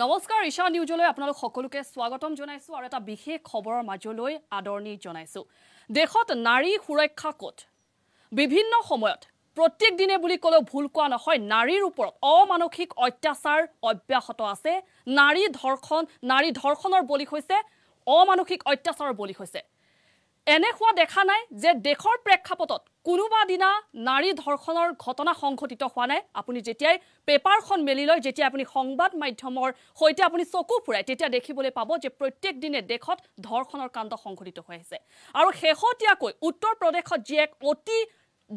নমস্কাৰ ঈশা নিউজলৈ আপোনালোক সকলোকে স্বাগতম জনাইছোঁ আৰু এটা বিশেষ খবৰৰ মাজলৈ আদৰণি জনাইছোঁ দেশত নাৰী সুৰক্ষা কোট বিভিন্ন সময়ত প্ৰত্যেক দিনে বুলি ক'লেও ভুল কোৱা নহয় নাৰীৰ ওপৰত অমানসিক অত্যাচাৰ অব্যাহত আছে নাৰী ধৰ্ষণ নাৰী ধৰ্ষণৰ বলি হৈছে অমানসিক অত্যাচাৰৰ বলি হৈছে এনে হোৱা দেখা নাই যে দেশৰ প্ৰেক্ষাপটত কোনোবা দিনা নাৰী ধৰ্ষণৰ ঘটনা সংঘটিত হোৱা নাই আপুনি যেতিয়াই পেপাৰখন মেলি লয় যেতিয়া আপুনি সংবাদ মাধ্যমৰ সৈতে আপুনি চকু ফুৰাই তেতিয়া দেখিবলৈ পাব যে প্ৰত্যেক দিনে দেশত ধৰ্ষণৰ কাণ্ড সংঘটিত হৈ আছে আৰু শেহতীয়াকৈ উত্তৰ প্ৰদেশত যি এক অতি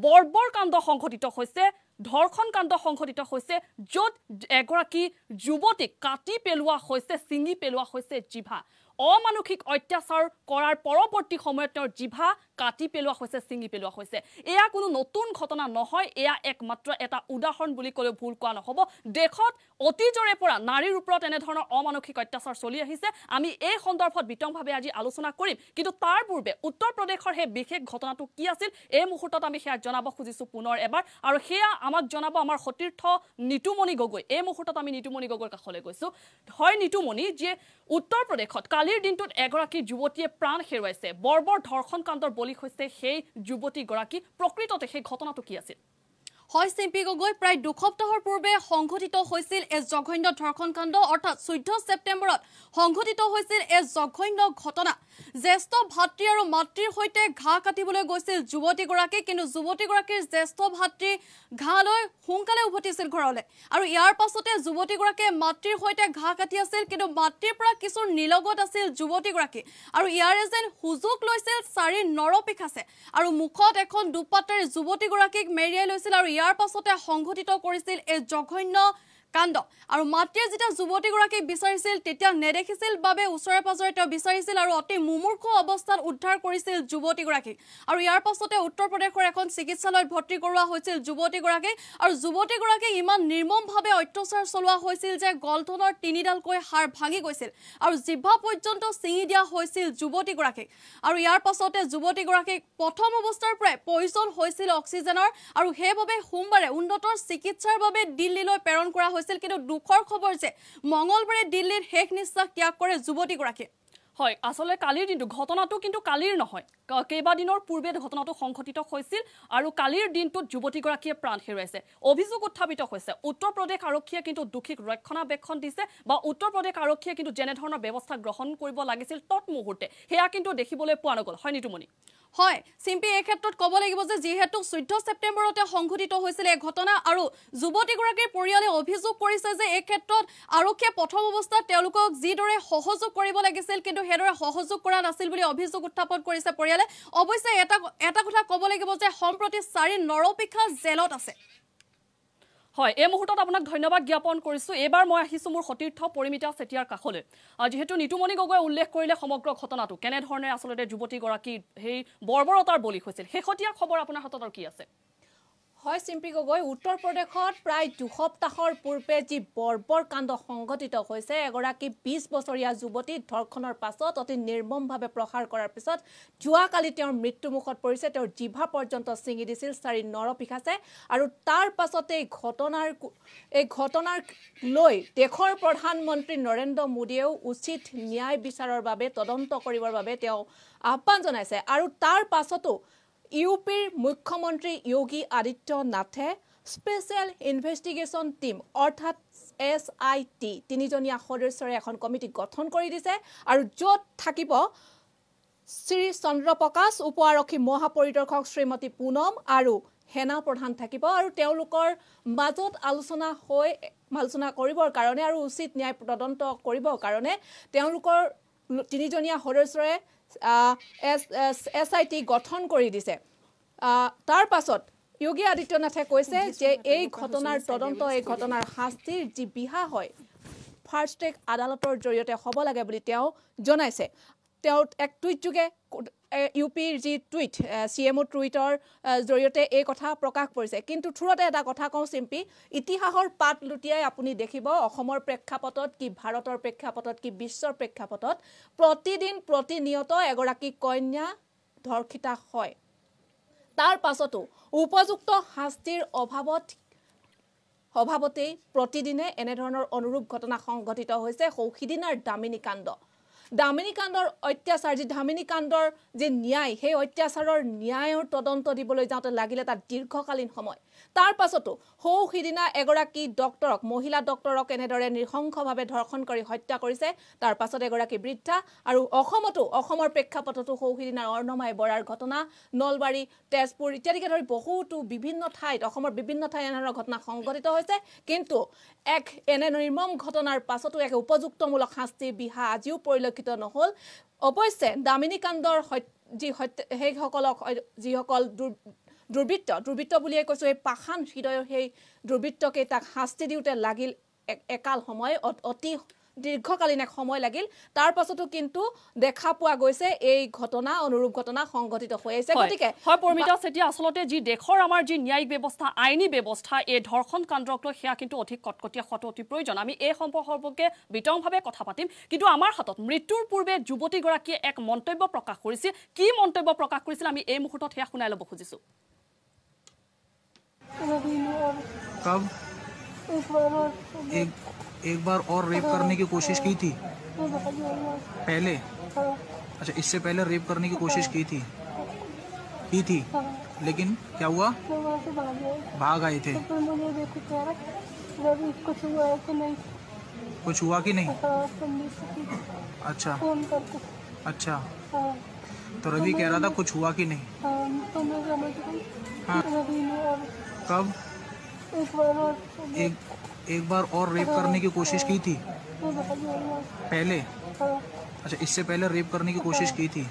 বৰ্বৰ কাণ্ড সংঘটিত হৈছে ধৰ্ষণ কাণ্ড সংঘটিত হৈছে য'ত এগৰাকী যুৱতীক কাটি পেলোৱা হৈছে ছিঙি পেলোৱা হৈছে জিভা অমানসিক অত্যাচাৰ কৰাৰ পৰৱৰ্তী সময়ত তেওঁৰ জিভা কাটি পেলোৱা হৈছে ছিঙি পেলোৱা হৈছে এয়া কোনো নতুন ঘটনা নহয় এয়া একমাত্ৰ এটা উদাহৰণ বুলি ক'লেও ভুল কোৱা নহ'ব দেশত অতীজৰে পৰা নাৰীৰ ওপৰত এনেধৰণৰ অমানসিক অত্যাচাৰ চলি আহিছে আমি এই সন্দৰ্ভত বিতংভাৱে আজি আলোচনা কৰিম কিন্তু তাৰ পূৰ্বে উত্তৰ প্ৰদেশৰ সেই বিশেষ ঘটনাটো কি আছিল এই মুহূৰ্তত আমি সেয়া জনাব খুজিছোঁ পুনৰ এবাৰ আৰু সেয়া আমাক জনাব আমাৰ সতীৰ্থ নিতুমণি গগৈ এই মুহূৰ্তত আমি নিতুমণি গগৈৰ কাষলৈ গৈছোঁ হয় নিতুমণি যিয়ে উত্তৰ প্ৰদেশত কালিৰ দিনটোত এগৰাকী যুৱতীয়ে প্ৰাণ হেৰুৱাইছে ধৰ্ষণ কাণ্ডৰ বলি হৈছে সেই যুৱতীগৰাকী প্ৰকৃততে সেই ঘটনাটো কি আছিল হয় চিম্পী গগৈ প্ৰায় দুসপ্তাহৰ পূৰ্বে সংঘটিত হৈছিল এই জঘন্য ধৰ্ষণকাণ্ড অৰ্থাৎ চৈধ্য ছেপ্টেম্বৰত সংঘটিত হৈছিল এই জঘন্য ঘটনা জ্যেষ্ঠ ভাতৃ আৰু মাতৃৰ সৈতে ঘাঁহ কাটিবলৈ গৈছিল যুৱতীগৰাকী কিন্তু যুৱতীগৰাকীৰ জ্যেষ্ঠ ভাতৃ লৈ সোনকালে উভতিছিল ঘৰলৈ আৰু ইয়াৰ পাছতে যুৱতীগৰাকীয়ে মাতৃৰ সৈতে ঘাঁহ কাটি আছিল কিন্তু মাতৃৰ পৰা কিছু নিলগত আছিল যুৱতীগৰাকী আৰু ইয়াৰে যেন সুযোগ লৈছিল চাৰি নৰপিক আছে আৰু মুখত এখন দুপাত্ৰাৰে যুৱতীগৰাকীক মেৰিয়াই লৈছিল আৰু ইয়াৰ পাছতে সংঘটিত কৰিছিল এই জঘন্য কাণ্ড আৰু মাতৃয়ে যেতিয়া যুৱতীগৰাকীক বিচাৰিছিল তেতিয়া নেদেখিছিল বাবে ওচৰে পাজৰে তেওঁ বিচাৰিছিল আৰু অতি মুমূৰ্খ অৱস্থাত উদ্ধাৰ কৰিছিল যুৱতীগৰাকীক আৰু ইয়াৰ পাছতে উত্তৰ প্ৰদেশৰ এখন চিকিৎসালয়ত ভৰ্তি কৰোৱা হৈছিল যুৱতীগৰাকীক আৰু যুৱতীগৰাকীক ইমান নিৰ্মমভাৱে অত্যাচাৰ চলোৱা হৈছিল যে গলধনৰ তিনিডালকৈ হাড় ভাঙি গৈছিল আৰু জিভা পৰ্যন্ত ছিঙি দিয়া হৈছিল যুৱতীগৰাকীক আৰু ইয়াৰ পাছতে যুৱতীগৰাকীক প্ৰথম অৱস্থাৰ পৰাই প্ৰয়োজন হৈছিল অক্সিজেনৰ আৰু সেইবাবে সোমবাৰে উন্নত চিকিৎসাৰ বাবে দিল্লীলৈ প্ৰেৰণ কৰা হৈছিল হৈছিল কিন্তু দুখৰ খবৰ যে মঙলবাৰে দিল্লীত শেষ নিশ্বাস ত্যাগ কৰে যুৱতীগৰাকীয়ে হয় আচলতে কালিৰ দিনটো ঘটনাটো কিন্তু কালিৰ নহয় কেইবাদিনৰ পূৰ্বে ঘটনাটো সংঘটিত হৈছিল আৰু কালিৰ দিনটোত যুৱতীগৰাকীয়ে প্ৰাণ হেৰুৱাইছে অভিযোগ উত্থাপিত হৈছে উত্তৰ প্ৰদেশ আৰক্ষীয়ে কিন্তু দোষীক ৰক্ষণাবেক্ষণ দিছে বা উত্তৰ প্ৰদেশ আৰক্ষীয়ে কিন্তু যেনেধৰণৰ ব্যৱস্থা গ্ৰহণ কৰিব লাগিছিল তৎ মুহূৰ্তে সেয়া কিন্তু দেখিবলৈ পোৱা নগ'ল হয় নিতুমণি হয় চিম্পি এই ক্ষেত্ৰত ক'ব লাগিব যে যিহেতু চৈধ্য ছেপ্টেম্বৰতে সংঘটিত হৈছিল এই ঘটনা আৰু যুৱতীগৰাকীৰ পৰিয়ালে অভিযোগ কৰিছে যে এই ক্ষেত্ৰত আৰক্ষীয়ে প্ৰথম অৱস্থাত তেওঁলোকক যিদৰে সহযোগ কৰিব লাগিছিল কিন্তু সেইদৰে সহযোগ কৰা নাছিল বুলি অভিযোগ উত্থাপন কৰিছে পৰিয়ালে অৱশ্যে এটা এটা কথা ক'ব লাগিব যে সম্প্ৰতি চাৰি নৰপিক্ষা জেলত আছে হয় এই মুহূৰ্তত আপোনাক ধন্যবাদ জ্ঞাপন কৰিছোঁ এইবাৰ মই আহিছোঁ মোৰ সতীৰ্থ পৰিমিতা চেতিয়াৰ কাষলৈ যিহেতু নিতুমণি গগৈয়ে উল্লেখ কৰিলে সমগ্ৰ ঘটনাটো কেনেধৰণে আচলতে যুৱতীগৰাকী সেই বৰ্বৰতাৰ বলি হৈছিল শেহতীয়া খবৰ আপোনাৰ হাতত আৰু কি আছে হয় চিম্পী গগৈ উত্তৰ প্ৰদেশত প্ৰায় দুসপ্তাহৰ পূৰ্বে যি বৰ্বৰ কাণ্ড সংঘটিত হৈছে এগৰাকী বিছ বছৰীয়া যুৱতী ধৰ্ষণৰ পাছত অতি নিৰ্মমভাৱে প্ৰসাৰ কৰাৰ পিছত যোৱাকালি তেওঁৰ মৃত্যুমুখত পৰিছে তেওঁৰ জিভা পৰ্যন্ত ছিঙি দিছিল চাৰি নৰ পিখাছে আৰু তাৰ পাছতেই ঘটনাৰ এই ঘটনাক লৈ দেশৰ প্ৰধানমন্ত্ৰী নৰেন্দ্ৰ মোদীয়েও উচিত ন্যায় বিচাৰৰ বাবে তদন্ত কৰিবৰ বাবে তেওঁ আহ্বান জনাইছে আৰু তাৰ পাছতো ইউপিৰ মুখ্যমন্ত্ৰী য়োগী আদিত্যনাথে স্পেচিয়েল ইনভেষ্টিগেশ্যন টীম অৰ্থাৎ এছ আই টি তিনিজনীয়া সদস্যৰে এখন কমিটি গঠন কৰি দিছে আৰু য'ত থাকিব শ্ৰী চন্দ্ৰপ্ৰকাশ উপ আৰক্ষী মহাপৰিদৰ্শক শ্ৰীমতী পুনম আৰু সেনা প্ৰধান থাকিব আৰু তেওঁলোকৰ মাজত আলোচনা হৈ আলোচনা কৰিবৰ কাৰণে আৰু উচিত ন্যায় তদন্ত কৰিবৰ কাৰণে তেওঁলোকৰ তিনিজনীয়া সদস্যৰে এছ এছ আই টি গঠন কৰি দিছে তাৰ পাছত যোগী আদিত্যনাথে কৈছে যে এই ঘটনাৰ তদন্ত এই ঘটনাৰ শাস্তিৰ যি বিহা হয় ফাৰ্ষ্ট ট্ৰেক আদালতৰ জৰিয়তে হ'ব লাগে বুলি তেওঁ জনাইছে তেওঁ এক টুইটযোগে ইউ পিৰ যি টুইট চি এমও টুইটৰ জৰিয়তে এই কথা প্ৰকাশ কৰিছে কিন্তু থোৰতে এটা কথা কওঁ চিম্পী ইতিহাসৰ পাত লুটিয়াই আপুনি দেখিব অসমৰ প্ৰেক্ষাপটত কি ভাৰতৰ প্ৰেক্ষাপটত কি বিশ্বৰ প্ৰেক্ষাপটত প্ৰতিদিন প্ৰতিনিয়ত এগৰাকী কন্যা ধৰ্ষিতা হয় তাৰ পাছতো উপযুক্ত শাস্তিৰ অভাৱত অভাৱতেই প্ৰতিদিনে এনেধৰণৰ অনুৰূপ ঘটনা সংঘটিত হৈছে সৌসিদিনাৰ দামিনী কাণ্ড দামিনীকাণ্ডৰ অত্যাচাৰ যি দামিনীকাণ্ডৰ যি ন্যায় সেই অত্যাচাৰৰ ন্যায়ৰ তদন্ত দিবলৈ যাওঁতে লাগিলে তাত দীৰ্ঘকালীন সময় তাৰ পাছতো সৌ সিদিনা এগৰাকী ডক্টৰক মহিলা ডক্টৰক এনেদৰে নৃশংসভাৱে ধৰ্ষণ কৰি হত্যা কৰিছে তাৰ পাছত এগৰাকী বৃদ্ধা আৰু অসমতো অসমৰ প্ৰেক্ষাপটতো সৌ সিদিনাৰ অৰ্ণমাই বৰাৰ ঘটনা নলবাৰী তেজপুৰ ইত্যাদিকে ধৰি বহুতো বিভিন্ন ঠাইত অসমৰ বিভিন্ন ঠাইত এনেধৰণৰ ঘটনা সংঘটিত হৈছে কিন্তু এক এনে নিৰ্মম ঘটনাৰ পাছতো এক উপযুক্তমূলক শাস্তি বিহা আজিও পৰিলক্ষিত নহ'ল অৱশ্যে দামিনীকাণ্ডৰ যি সেইসকলক যিসকল দুৰ দুৰ্বৃত্ত দুৰ্বৃত্ত বুলিয়ে কৈছোঁ এই পাষাণ হৃদয়ৰ সেই দুৰ্বৃত্তকেই তাক শাস্তি দিওঁতে লাগিল একাল সময় অতি দীৰ্ঘকালীন এক সময় লাগিল তাৰ পাছতো কিন্তু দেখা পোৱা গৈছে এই ঘটনা অনুৰূপ ঘটনা সংঘটিত হৈ আছে গতিকে হয় পৰমিতা চেতিয়া আচলতে যি দেশৰ আমাৰ যি ন্যায়িক ব্যৱস্থা আইনী ব্যৱস্থা এই ধৰ্ষণ কাণ্ডক লৈ সেয়া কিন্তু অধিক কটকটীয়া হোৱাটো অতি প্ৰয়োজন আমি এই সম্পৰ্কে বিতংভাৱে কথা পাতিম কিন্তু আমাৰ হাতত মৃত্যুৰ পূৰ্বে যুৱতীগৰাকীয়ে এক মন্তব্য প্ৰকাশ কৰিছিল কি মন্তব্য প্ৰকাশ কৰিছিল আমি এই মুহূৰ্তত সেয়া শুনাই ল'ব খুজিছোঁ कब एक बार और एक, एक बार और रेप करने की कोशिश की थी पहले अच्छा इससे पहले रेप करने की कोशिश की थी की थी लेकिन क्या हुआ भाग आए थे कुछ हुआ कि नहीं अच्छा अच्छा तो रवि कह रहा था कुछ हुआ कि नहीं हाँ कब एक बार और एक, एक बार और रेप करने की कोशिश की थी पहले अच्छा इससे पहले रेप करने की कोशिश की थी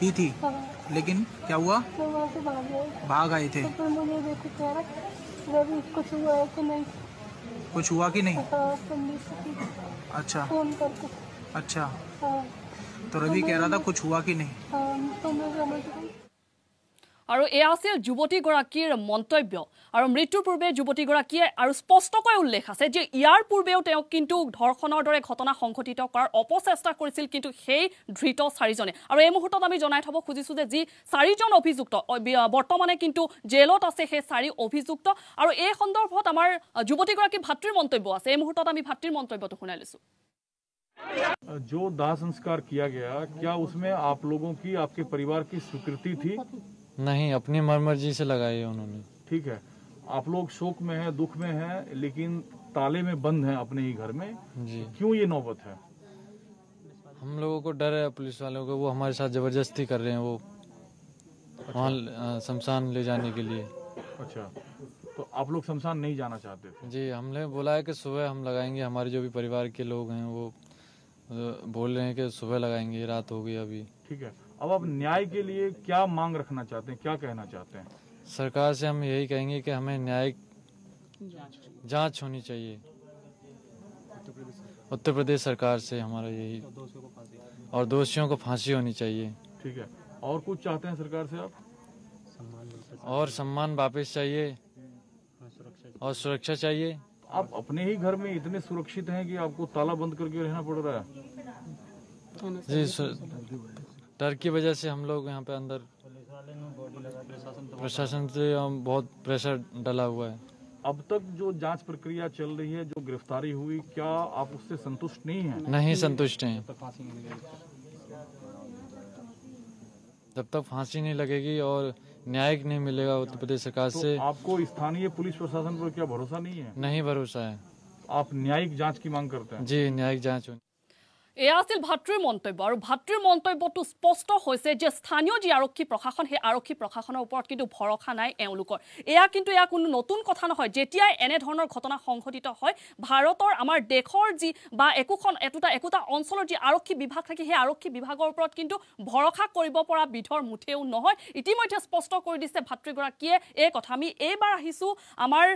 की थी लेकिन क्या हुआ भाग आए थे कुछ हुआ कि नहीं अच्छा अच्छा तो रवि कह रहा था कुछ हुआ कि नहीं আৰু এয়া আছিল যুৱতীগৰাকীৰ মন্তব্য আৰু মৃত্যুৰ পূৰ্বে যুৱতীগৰাকীয়ে আৰু স্পষ্টকৈ উল্লেখ আছে যে ইয়াৰ পূৰ্বেও তেওঁক কিন্তু ধৰ্ষণৰ দৰে ঘটনা সংঘটিত কৰাৰ অপচেষ্টা কৰিছিল কিন্তু সেই ধৃত চাৰিজনে আৰু এই মুহূৰ্তত আমি জনাই থ'ব খুজিছোঁ যে যি চাৰিজন অভিযুক্ত বৰ্তমানে কিন্তু জেলত আছে সেই চাৰি অভিযুক্ত আৰু এই সন্দৰ্ভত আমাৰ যুৱতীগৰাকীৰ ভাতৃৰ মন্তব্য আছে এই মুহূৰ্তত আমি ভাতৃৰ মন্তব্যটো শুনাই লৈছোঁ जो दाह संस्कार किया गया क्या उसमें आप लोगों की आपके परिवार की स्वीकृति थी नहीं अपनी मर्जी से लगाई है उन्होंने ठीक है आप लोग शोक में हैं दुख में हैं लेकिन ताले में बंद हैं अपने ही घर में जी क्यों ये नौबत है हम लोगों को डर है पुलिस वालों को वो हमारे साथ जबरदस्ती कर रहे हैं वो अच्छा। वहाँ शमशान ले जाने के लिए अच्छा तो आप लोग शमशान नहीं जाना चाहते थे जी हमने बोला है कि सुबह हम लगाएंगे हमारे जो भी परिवार के लोग हैं वो बोल रहे हैं कि सुबह लगाएंगे रात हो गई अभी ठीक है अब आप न्याय के लिए क्या मांग रखना चाहते हैं क्या कहना चाहते हैं सरकार से हम यही कहेंगे कि हमें न्यायिक जांच होनी चाहिए उत्तर प्रदेश सरकार से हमारा यही और दोषियों को फांसी होनी चाहिए ठीक है और कुछ चाहते हैं सरकार से आप और सम्मान वापस चाहिए और सुरक्षा चाहिए आप अपने ही घर में इतने सुरक्षित हैं कि आपको ताला बंद करके रहना पड़ रहा है जी डर की वजह से हम लोग यहाँ पे अंदर प्रशासन से हम बहुत प्रेशर डला हुआ है अब तक जो जांच प्रक्रिया चल रही है जो गिरफ्तारी हुई क्या आप उससे संतुष्ट नहीं है नहीं संतुष्ट हैं। जब तक फांसी नहीं लगेगी और न्यायिक नहीं मिलेगा उत्तर प्रदेश सरकार तो आपको स्थानीय पुलिस प्रशासन पर क्या भरोसा नहीं है नहीं भरोसा है आप न्यायिक जांच की मांग करते हैं जी न्यायिक जांच होनी এয়া আছিল ভাতৃৰ মন্তব্য আৰু ভাতৃৰ মন্তব্যটো স্পষ্ট হৈছে যে স্থানীয় যি আৰক্ষী প্ৰশাসন সেই আৰক্ষী প্ৰশাসনৰ ওপৰত কিন্তু ভৰসা নাই এওঁলোকৰ এয়া কিন্তু এয়া কোনো নতুন কথা নহয় যেতিয়াই এনেধৰণৰ ঘটনা সংঘটিত হয় ভাৰতৰ আমাৰ দেশৰ যি বা একোখন এটোটা একোটা অঞ্চলৰ যি আৰক্ষী বিভাগ থাকে সেই আৰক্ষী বিভাগৰ ওপৰত কিন্তু ভৰসা কৰিব পৰা বিধৰ মুঠেও নহয় ইতিমধ্যে স্পষ্ট কৰি দিছে ভাতৃগৰাকীয়ে এই কথা আমি এইবাৰ আহিছোঁ আমাৰ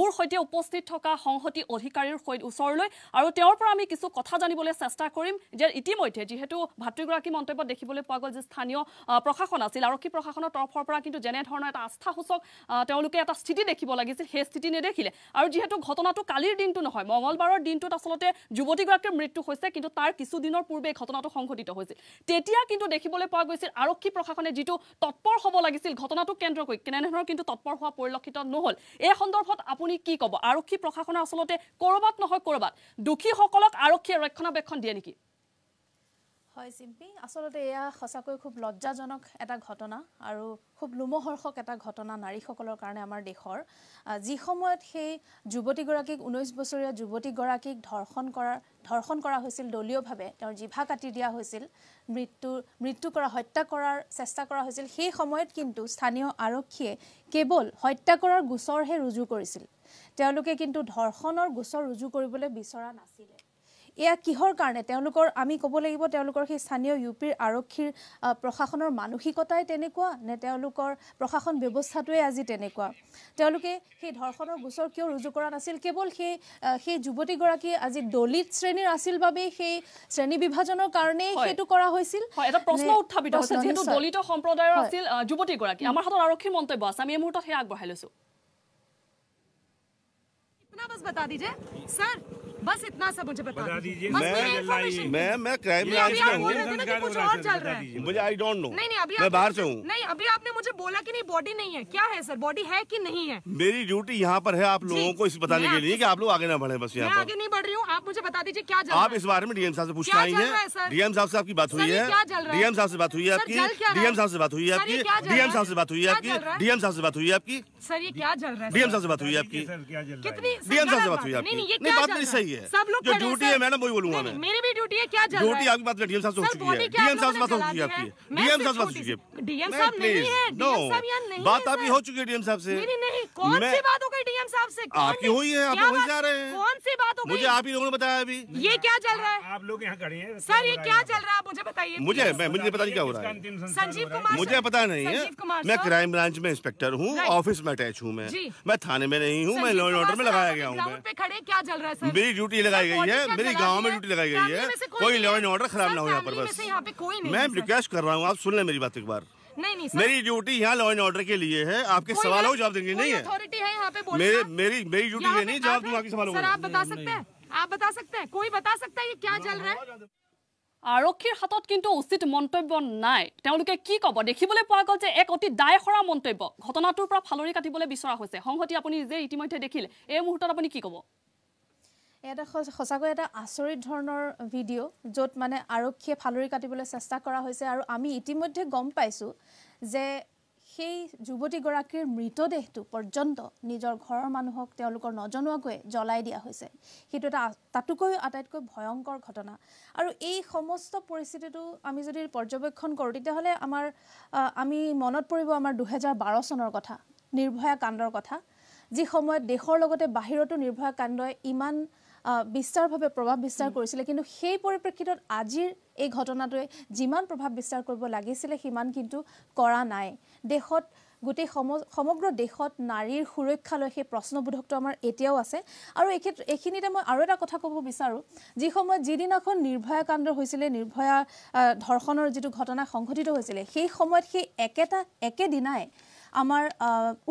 মোৰ সৈতে উপস্থিত থকা সংহতি অধিকাৰীৰ সৈতে ওচৰলৈ আৰু তেওঁৰ পৰা আমি কিছু কথা জানিবলৈ চেষ্টা কৰিম কৰিম যে ইতিমধ্যে যিহেতু ভাতৃগৰাকী মন্তব্য দেখিবলৈ পোৱা গ'ল যে স্থানীয় প্ৰশাসন আছিল আৰক্ষী প্ৰশাসনৰ তৰফৰ পৰা কিন্তু যেনেধৰণৰ এটা আস্থাসূচক তেওঁলোকে এটা স্থিতি দেখিব লাগিছিল সেই স্থিতি নেদেখিলে আৰু যিহেতু ঘটনাটো কালিৰ দিনটো নহয় মঙলবাৰৰ দিনটোত আচলতে যুৱতীগৰাকীৰ মৃত্যু হৈছে কিন্তু তাৰ কিছুদিনৰ পূৰ্বে ঘটনাটো সংঘটিত হৈছিল তেতিয়া কিন্তু দেখিবলৈ পোৱা গৈছিল আৰক্ষী প্ৰশাসনে যিটো তৎপৰ হ'ব লাগিছিল ঘটনাটো কেন্দ্ৰ কৰি কেনেধৰণৰ কিন্তু তৎপৰ হোৱা পৰিলক্ষিত নহ'ল এই সন্দৰ্ভত আপুনি কি ক'ব আৰক্ষী প্ৰশাসনে আচলতে ক'ৰবাত নহয় ক'ৰবাত দোষীসকলক আৰক্ষীয়ে ৰক্ষণাবেক্ষণ দিয়ে নেকি হয় চিম্পী আচলতে এয়া সঁচাকৈ খুব লজ্জাজনক এটা ঘটনা আৰু খুব লোমহৰ্ষক এটা ঘটনা নাৰীসকলৰ কাৰণে আমাৰ দেশৰ যি সময়ত সেই যুৱতীগৰাকীক ঊনৈছ বছৰীয়া যুৱতীগৰাকীক ধৰ্ষণ কৰাৰ ধৰ্ষণ কৰা হৈছিল দলীয়ভাৱে তেওঁৰ জিভা কাটি দিয়া হৈছিল মৃত্যু মৃত্যু কৰা হত্যা কৰাৰ চেষ্টা কৰা হৈছিল সেই সময়ত কিন্তু স্থানীয় আৰক্ষীয়ে কেৱল হত্যা কৰাৰ গোচৰহে ৰুজু কৰিছিল তেওঁলোকে কিন্তু ধৰ্ষণৰ গোচৰ ৰুজু কৰিবলৈ বিচৰা নাছিলে এয়া কিহৰ কাৰণে তেওঁলোকৰ আমি ক'ব লাগিব তেওঁলোকৰ সেই স্থানীয় ইউ পিৰ আৰক্ষীৰ প্ৰশাসনৰ মানসিকতাই তেনেকুৱা নে তেওঁলোকৰ প্ৰশাসন ব্যৱস্থাটোৱে আজি তেনেকুৱা তেওঁলোকে সেই ধৰ্ষণৰ গোচৰ কিয় ৰুজু কৰা নাছিল কেৱল সেই সেই যুৱতীগৰাকী আজি দলিত শ্ৰেণীৰ আছিল বাবেই সেই শ্ৰেণী বিভাজনৰ কাৰণেই সেইটো কৰা হৈছিল যিহেতু দলিত সম্প্ৰদায়ৰ আগবঢ়াই লৈছো बस इतना सा मुझे बता, दीजिए मैं मैं मैं क्राइम ब्रांच में हूँ मुझे आई डोंट नो नहीं अभी मैं बाहर से हूँ नहीं अभी आपने मुझे बोला कि नहीं बॉडी नहीं है क्या है सर बॉडी है कि नहीं है मेरी ड्यूटी यहाँ पर है आप लोगों को इस बताने के लिए कि आप लोग आगे ना बढ़े बस यहाँ आगे नहीं बढ़ रही हूँ आप मुझे बता दीजिए क्या आप इस बारे में डीएम साहब ऐसी पूछना आई है डीएम साहब ऐसी आपकी बात हुई है डीएम साहब ऐसी बात हुई है आपकी डीएम साहब ऐसी बात हुई है आपकी डीएम साहब ऐसी बात हुई है आपकी डीएम साहब ऐसी बात हुई है आपकी सर ये क्या चल रहा है डीएम साहब ऐसी बात हुई है आपकी कितनी डीएम साहब ऐसी बात हुई है आपकी बात नहीं सही ही है सब लोग जो ड्यूटी है मैडम वही बोलूंगा मैं मेरी भी ड्यूटी है क्या ड्यूटी आपकी बात डीएम साहब हो चुकी है डीएम साहब बात हो चुकी है आपकी डीएम साहब हो चुकी है डीएम साहब नहीं है नो बात आपकी हो चुकी है डीएम साहब से कौन सी बात हो गई डीएम साहब से आपकी हुई है आप वही जा रहे हैं कौन सी बात हो गई मुझे आप ही लोगों ने बताया अभी ये क्या चल रहा है आप लोग यहाँ खड़े हैं सर ये क्या चल रहा है आप मुझे बताइए मुझे मैं मुझे पता नहीं क्या हो रहा है संजीव कुमार मुझे पता नहीं है मैं क्राइम ब्रांच में इंस्पेक्टर हूँ ऑफिस में अटैच हूँ मैं मैं थाने में नहीं हूँ मैं लॉ एंड ऑर्डर में लगाया गया हूँ खड़े क्या चल रहा है मेरी ड्यूटी लगाई गई है मेरे गांव में ड्यूटी लगाई गई है कोई लॉ एंड ऑर्डर खराब ना हो यहाँ पर बस मैं रिक्वेस्ट कर रहा हूँ आप सुन ले मेरी बात एक बार नहीं नहीं मेरी ड्यूटी यहाँ लॉ एंड ऑर्डर के लिए है आपके सवाल हो जवाब देंगे नहीं है मेरे मेरी मेरी ड्यूटी ये नहीं जवाब दूंगा आपके सवालों आप बता सकते हैं आप बता सकते हैं कोई बता सकता है ये क्या चल रहा है আৰক্ষীৰ हाथ কিন্তু উচিত মন্তব্য নাই তেওঁলোকে কি ক'ব দেখিবলৈ পোৱা গ'ল যে এক অতি দায়সৰা মন্তব্য ঘটনাটোৰ পৰা ফালৰি কাটিবলৈ বিচৰা হৈছে সংহতি আপুনি যে ইতিমধ্যে দেখিলে এই মুহূৰ্তত এটা সঁচাকৈ এটা আচৰিত ধৰণৰ ভিডিঅ' য'ত মানে আৰক্ষীয়ে ফালৰি কাটিবলৈ চেষ্টা কৰা হৈছে আৰু আমি ইতিমধ্যে গম পাইছোঁ যে সেই যুৱতীগৰাকীৰ মৃতদেহটো পৰ্যন্ত নিজৰ ঘৰৰ মানুহক তেওঁলোকৰ নজনোৱাকৈয়ে জ্বলাই দিয়া হৈছে সেইটো এটা তাতোকৈ আটাইতকৈ ভয়ংকৰ ঘটনা আৰু এই সমস্ত পৰিস্থিতিটো আমি যদি পৰ্যবেক্ষণ কৰোঁ তেতিয়াহ'লে আমাৰ আমি মনত পৰিব আমাৰ দুহেজাৰ বাৰ চনৰ কথা নিৰ্ভয়া কাণ্ডৰ কথা যি সময়ত দেশৰ লগতে বাহিৰতো নিৰ্ভয়া কাণ্ডই ইমান বিস্তাৰভাৱে প্ৰভাৱ বিস্তাৰ কৰিছিলে কিন্তু সেই পৰিপ্ৰেক্ষিতত আজিৰ এই ঘটনাটোৱে যিমান প্ৰভাৱ বিস্তাৰ কৰিব লাগিছিলে সিমান কিন্তু কৰা নাই দেশত গোটেই সমগ্ৰ দেশত নাৰীৰ সুৰক্ষালৈ সেই প্ৰশ্নবোধকটো আমাৰ এতিয়াও আছে আৰু এই ক্ষেত্ৰত এইখিনিতে মই আৰু এটা কথা ক'ব বিচাৰোঁ যি সময়ত যিদিনাখন নিৰ্ভয়া কাণ্ড হৈছিলে নিৰ্ভয়া ধৰ্ষণৰ যিটো ঘটনা সংঘটিত হৈছিলে সেই সময়ত সেই একেটা একেদিনাই আমাৰ